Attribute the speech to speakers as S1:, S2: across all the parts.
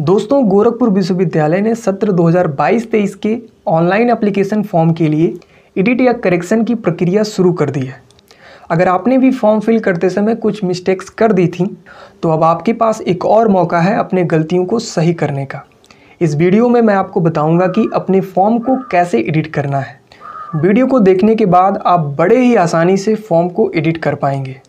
S1: दोस्तों गोरखपुर विश्वविद्यालय ने सत्र 2022-23 के ऑनलाइन एप्लीकेशन फॉर्म के लिए एडिट या करेक्शन की प्रक्रिया शुरू कर दी है अगर आपने भी फॉर्म फिल करते समय कुछ मिस्टेक्स कर दी थी तो अब आपके पास एक और मौका है अपने गलतियों को सही करने का इस वीडियो में मैं आपको बताऊंगा कि अपने फॉर्म को कैसे एडिट करना है वीडियो को देखने के बाद आप बड़े ही आसानी से फॉर्म को एडिट कर पाएंगे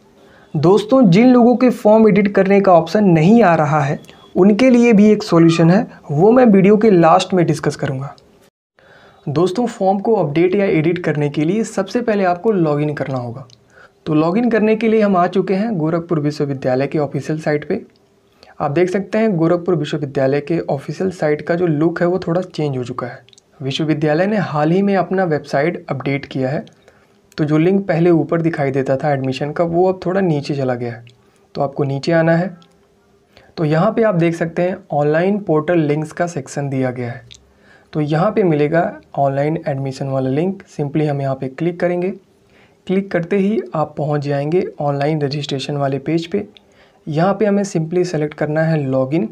S1: दोस्तों जिन लोगों के फॉर्म एडिट करने का ऑप्शन नहीं आ रहा है उनके लिए भी एक सॉल्यूशन है वो मैं वीडियो के लास्ट में डिस्कस करूँगा दोस्तों फॉर्म को अपडेट या एडिट करने के लिए सबसे पहले आपको लॉगिन करना होगा तो लॉगिन करने के लिए हम आ चुके हैं गोरखपुर विश्वविद्यालय के ऑफिशियल साइट पे आप देख सकते हैं गोरखपुर विश्वविद्यालय के ऑफिशियल साइट का जो लुक है वो थोड़ा चेंज हो चुका है विश्वविद्यालय ने हाल ही में अपना वेबसाइट अपडेट किया है तो जो लिंक पहले ऊपर दिखाई देता था एडमिशन का वो अब थोड़ा नीचे चला गया है तो आपको नीचे आना है तो यहाँ पे आप देख सकते हैं ऑनलाइन पोर्टल लिंक्स का सेक्शन दिया गया है तो यहाँ पे मिलेगा ऑनलाइन एडमिशन वाला लिंक सिंपली हम यहाँ पे क्लिक करेंगे क्लिक करते ही आप पहुँच जाएंगे ऑनलाइन रजिस्ट्रेशन वाले पेज पे यहाँ पे हमें सिंपली सेलेक्ट करना है लॉगिन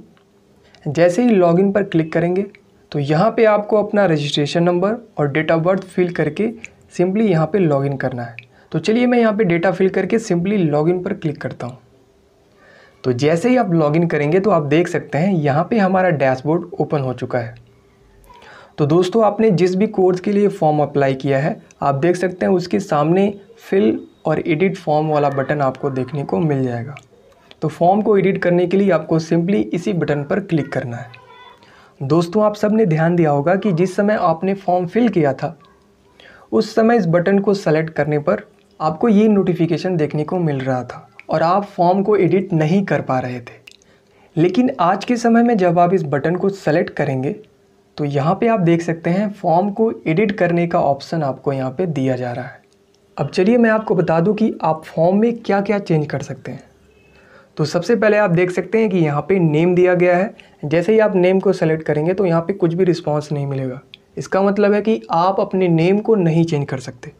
S1: जैसे ही लॉगिन पर क्लिक करेंगे तो यहाँ पर आपको अपना रजिस्ट्रेशन नंबर और डेट ऑफ बर्थ फिल करके सिंपली यहाँ पर लॉगिन करना है तो चलिए मैं यहाँ पर डेटा फिल करके सिंपली लॉगिन पर क्लिक करता हूँ तो जैसे ही आप लॉगिन करेंगे तो आप देख सकते हैं यहाँ पे हमारा डैशबोर्ड ओपन हो चुका है तो दोस्तों आपने जिस भी कोर्स के लिए फॉर्म अप्लाई किया है आप देख सकते हैं उसके सामने फिल और एडिट फॉर्म वाला बटन आपको देखने को मिल जाएगा तो फॉर्म को एडिट करने के लिए आपको सिंपली इसी बटन पर क्लिक करना है दोस्तों आप सब ने ध्यान दिया होगा कि जिस समय आपने फॉर्म फिल किया था उस समय इस बटन को सेलेक्ट करने पर आपको ये नोटिफिकेशन देखने को मिल रहा था और आप फॉर्म को एडिट नहीं कर पा रहे थे लेकिन आज के समय में जब आप इस बटन को सेलेक्ट करेंगे तो यहाँ पे आप देख सकते हैं फॉर्म को एडिट करने का ऑप्शन आपको यहाँ पे दिया जा रहा है अब चलिए मैं आपको बता दूँ कि आप फॉर्म में क्या क्या चेंज कर सकते हैं तो सबसे पहले आप देख सकते हैं कि यहाँ पे नेम दिया गया है जैसे ही आप नेम को सेलेक्ट करेंगे तो यहाँ पे कुछ भी रिस्पॉन्स नहीं मिलेगा इसका मतलब है कि आप अपने नेम को नहीं चेंज कर सकते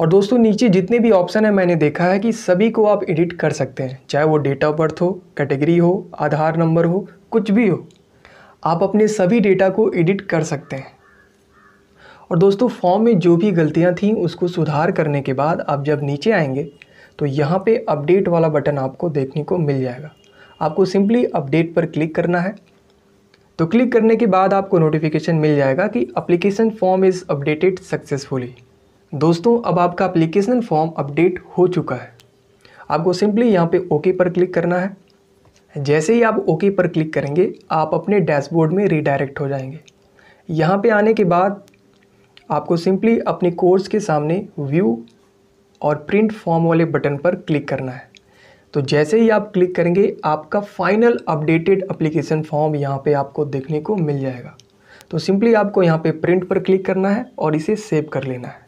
S1: और दोस्तों नीचे जितने भी ऑप्शन हैं मैंने देखा है कि सभी को आप एडिट कर सकते हैं चाहे वो डेट ऑफ बर्थ हो कैटेगरी हो आधार नंबर हो कुछ भी हो आप अपने सभी डेटा को एडिट कर सकते हैं और दोस्तों फॉर्म में जो भी गलतियां थीं उसको सुधार करने के बाद आप जब नीचे आएंगे तो यहाँ पे अपडेट वाला बटन आपको देखने को मिल जाएगा आपको सिंपली अपडेट पर क्लिक करना है तो क्लिक करने के बाद आपको नोटिफिकेशन मिल जाएगा कि application form is updated successfully दोस्तों अब आपका एप्लीकेशन फॉर्म अपडेट हो चुका है आपको सिंपली यहाँ पे ओके पर क्लिक करना है जैसे ही आप ओके पर क्लिक करेंगे आप अपने डैशबोर्ड में रिडायरेक्ट हो जाएंगे यहाँ पे आने के बाद आपको सिंपली अपने कोर्स के सामने व्यू और प्रिंट फॉर्म वाले बटन पर क्लिक करना है तो जैसे ही आप क्लिक करेंगे आपका फाइनल अपडेटेड अप्लीकेशन फॉर्म यहाँ पर आपको देखने को मिल जाएगा तो सिंपली आपको यहाँ पर प्रिंट पर क्लिक करना है और इसे सेव कर लेना है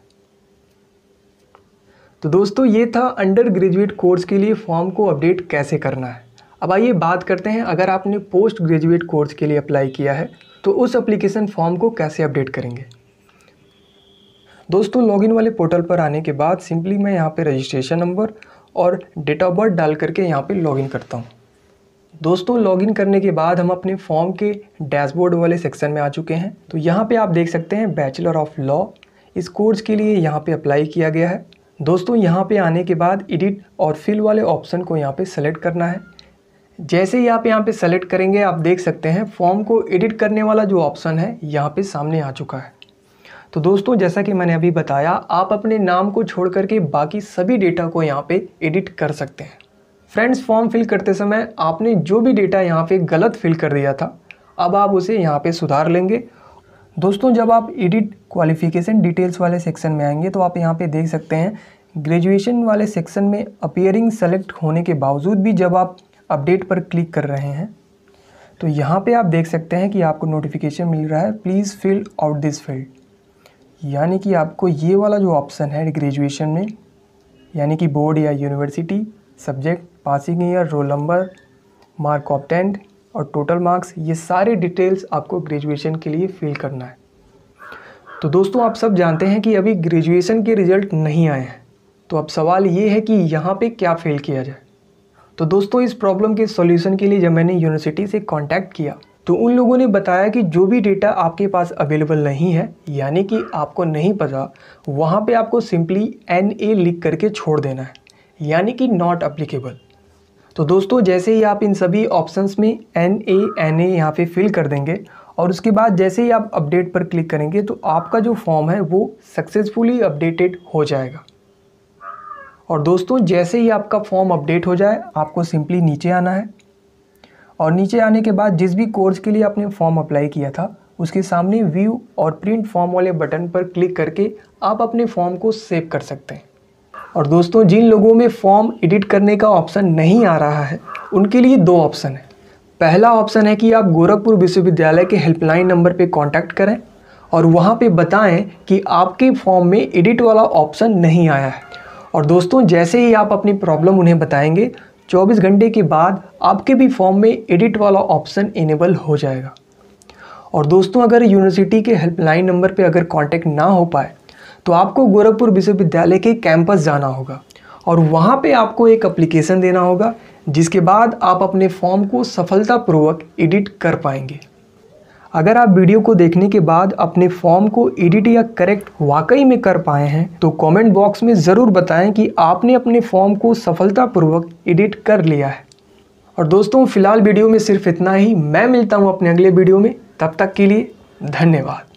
S1: तो दोस्तों ये था अंडर ग्रेजुएट कोर्स के लिए फॉर्म को अपडेट कैसे करना है अब आइए बात करते हैं अगर आपने पोस्ट ग्रेजुएट कोर्स के लिए अप्लाई किया है तो उस एप्लीकेशन फॉर्म को कैसे अपडेट करेंगे दोस्तों लॉगिन वाले पोर्टल पर आने के बाद सिंपली मैं यहाँ पे रजिस्ट्रेशन नंबर और डेट ऑफ बर्थ डाल करके यहाँ पे लॉगिन करता हूँ दोस्तों लॉगिन करने के बाद हम अपने फॉर्म के डैशबोर्ड वाले सेक्शन में आ चुके हैं तो यहाँ पे आप देख सकते हैं बैचलर ऑफ लॉ इस कोर्स के लिए यहाँ पे अप्लाई किया गया है दोस्तों यहाँ पे आने के बाद एडिट और फिल वाले ऑप्शन को यहाँ पे सेलेक्ट करना है जैसे ही आप यहाँ पे सेलेक्ट करेंगे आप देख सकते हैं फॉर्म को एडिट करने वाला जो ऑप्शन है यहाँ पे सामने आ चुका है तो दोस्तों जैसा कि मैंने अभी बताया आप अपने नाम को छोड़ करके बाकी सभी डेटा को यहाँ पर एडिट कर सकते हैं फ्रेंड्स फॉर्म फिल करते समय आपने जो भी डेटा यहाँ पर गलत फिल कर दिया था अब आप उसे यहाँ पर सुधार लेंगे दोस्तों जब आप एडिट क्वालिफिकेशन डिटेल्स वाले सेक्शन में आएंगे तो आप यहाँ पे देख सकते हैं ग्रेजुएशन वाले सेक्शन में अपियरिंग सेलेक्ट होने के बावजूद भी जब आप अपडेट पर क्लिक कर रहे हैं तो यहाँ पे आप देख सकते हैं कि आपको नोटिफिकेशन मिल रहा है please fill out this field यानी कि आपको ये वाला जो ऑप्शन है ग्रेजुएशन में यानी कि बोर्ड या university subject passing year roll number mark obtained और टोटल मार्क्स ये सारे डिटेल्स आपको ग्रेजुएशन के लिए फिल करना है तो दोस्तों आप सब जानते हैं कि अभी ग्रेजुएशन के रिज़ल्ट नहीं आए हैं तो अब सवाल ये है कि यहाँ पे क्या फेल किया जाए तो दोस्तों इस प्रॉब्लम के सॉल्यूशन के लिए जब मैंने यूनिवर्सिटी से कांटेक्ट किया तो उन लोगों ने बताया कि जो भी डेटा आपके पास अवेलेबल नहीं है यानी कि आपको नहीं पता वहाँ पे आपको सिंपली एन ए लिख करके छोड़ देना है यानी कि नॉट अप्लीकेबल तो दोस्तों जैसे ही आप इन सभी ऑप्शंस में एन ए एन ए यहाँ पर फिल कर देंगे और उसके बाद जैसे ही आप अपडेट पर क्लिक करेंगे तो आपका जो फॉर्म है वो सक्सेसफुली अपडेटेड हो जाएगा और दोस्तों जैसे ही आपका फॉर्म अपडेट हो जाए आपको सिंपली नीचे आना है और नीचे आने के बाद जिस भी कोर्स के लिए आपने फॉर्म अप्लाई किया था उसके सामने व्यू और प्रिंट फॉर्म वाले बटन पर क्लिक करके आप अपने फॉर्म को सेव कर सकते हैं और दोस्तों जिन लोगों में फॉर्म एडिट करने का ऑप्शन नहीं आ रहा है उनके लिए दो ऑप्शन है पहला ऑप्शन है कि आप गोरखपुर विश्वविद्यालय के हेल्पलाइन नंबर पर कॉन्टैक्ट करें और वहाँ पर बताएँ कि आपके फॉर्म में एडिट वाला ऑप्शन नहीं आया है और दोस्तों जैसे ही आप अपनी प्रॉब्लम उन्हें बताएंगे 24 घंटे के बाद आपके भी फॉर्म में एडिट वाला ऑप्शन इनेबल हो जाएगा और दोस्तों अगर यूनिवर्सिटी के हेल्पलाइन नंबर पर अगर कॉन्टेक्ट ना हो पाए तो आपको गोरखपुर विश्वविद्यालय के कैंपस जाना होगा और वहाँ पर आपको एक अप्लीकेशन देना होगा जिसके बाद आप अपने फॉर्म को सफलतापूर्वक एडिट कर पाएंगे अगर आप वीडियो को देखने के बाद अपने फॉर्म को एडिट या करेक्ट वाकई में कर पाए हैं तो कमेंट बॉक्स में ज़रूर बताएं कि आपने अपने फॉर्म को सफलतापूर्वक एडिट कर लिया है और दोस्तों फिलहाल वीडियो में सिर्फ इतना ही मैं मिलता हूँ अपने अगले वीडियो में तब तक के लिए धन्यवाद